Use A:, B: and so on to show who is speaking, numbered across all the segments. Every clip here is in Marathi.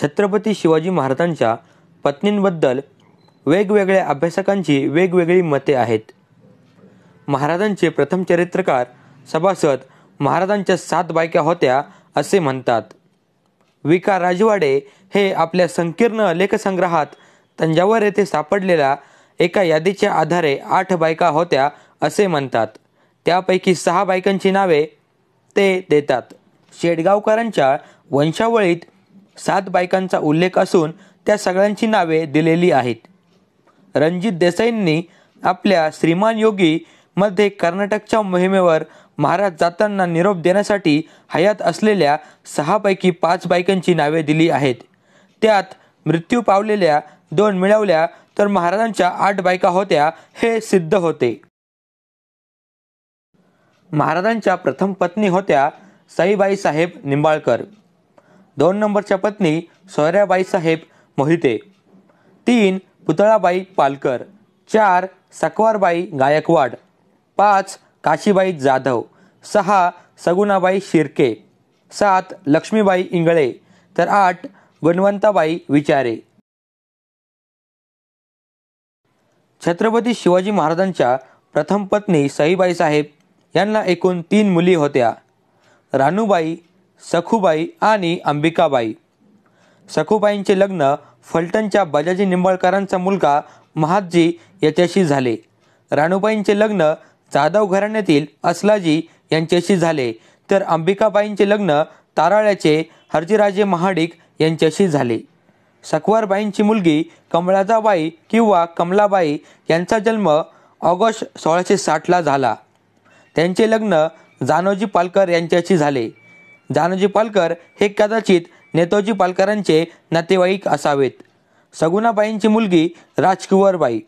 A: छत्रपती शिवाजी महाराजांच्या पत्नींबद्दल वेगवेगळ्या अभ्यासकांची वेगवेगळी मते आहेत महाराजांचे प्रथम चरित्रकार सभासद महाराजांच्या सात बायका होत्या असे म्हणतात विका राजवाडे हे आपल्या संकीर्ण लेखसंग्रहात तंजावर येथे सापडलेल्या एका यादीच्या आधारे आठ बायका होत्या असे म्हणतात त्यापैकी सहा बायकांची नावे ते देतात शेडगावकरांच्या वंशावळीत सात बायकांचा उल्लेख असून त्या सगळ्यांची नावे दिलेली आहेत रणजित देसाईंनी आपल्या श्रीमान योगी मध्ये कर्नाटकच्या मोहिमेवर महाराज जाताना निरोप देण्यासाठी हयात असलेल्या सहापैकी पाच बायकांची नावे दिली आहेत त्यात मृत्यू पावलेल्या दोन मिळवल्या तर महाराजांच्या आठ बायका होत्या हे सिद्ध होते महाराजांच्या प्रथम पत्नी होत्या साईबाई साहेब निंबाळकर दोन नंबरच्या पत्नी साहेब मोहिते तीन पुतळाबाई पालकर चार सकवारबाई गायकवाड पाच काशीबाई जाधव सहा सगुणाबाई शिर्के सात लक्ष्मीबाई इंगळे तर आठ गुणवंताबाई विचारे छत्रपती शिवाजी महाराजांच्या प्रथम पत्नी साहेब यांना एकूण तीन मुली होत्या रानूबाई सखूबाई आणि अंबिकाबाई सखूबाईंचे लग्न फलटणच्या बजाजी निंबाळकरांचा मुलगा महादजी याच्याशी झाले राणूबाईंचे लग्न जाधव घराण्यातील असलाजी यांच्याशी झाले तर अंबिकाबाईंचे लग्न ताराळ्याचे हरजीराजे महाडिक यांच्याशी झाले सखवारबाईंची मुलगी कमळाजाबाई किंवा कमलाबाई यांचा जन्म ऑगस्ट सोळाशे साठला झाला त्यांचे लग्न जानोजी पालकर यांच्याशी झाले जानोजी पालकर हे कदाचित नेतोजी पालकरांचे नातेवाईक असावेत सगुणाबाईंची मुलगी राजकुवरबाई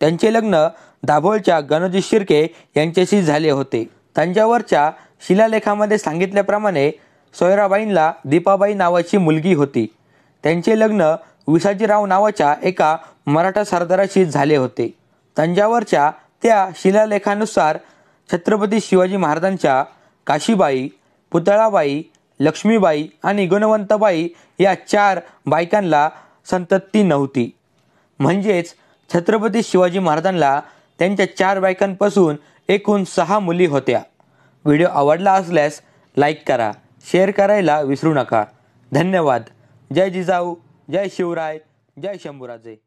A: त्यांचे लग्न दाभोळच्या गणोजी शिर्के यांच्याशी झाले होते तंजावरच्या शिलालेखामध्ये सांगितल्याप्रमाणे सोयराबाईंना दीपाबाई नावाची मुलगी होती त्यांचे लग्न विसाजीराव नावाच्या एका मराठा सरदाराशी झाले होते तंजावरच्या त्या शिलालेखानुसार छत्रपती शिवाजी महाराजांच्या काशीबाई पुतळाबाई लक्ष्मीबाई आणि गुणवंतबाई या चार बायकांना संतती नव्हती म्हणजेच छत्रपती शिवाजी महाराजांना त्यांच्या चार बायकांपासून एकूण सहा मुली होत्या व्हिडिओ आवडला असल्यास लाईक करा शेअर करायला विसरू नका धन्यवाद जय जिजाऊ जय शिवराय जय शंभुराजे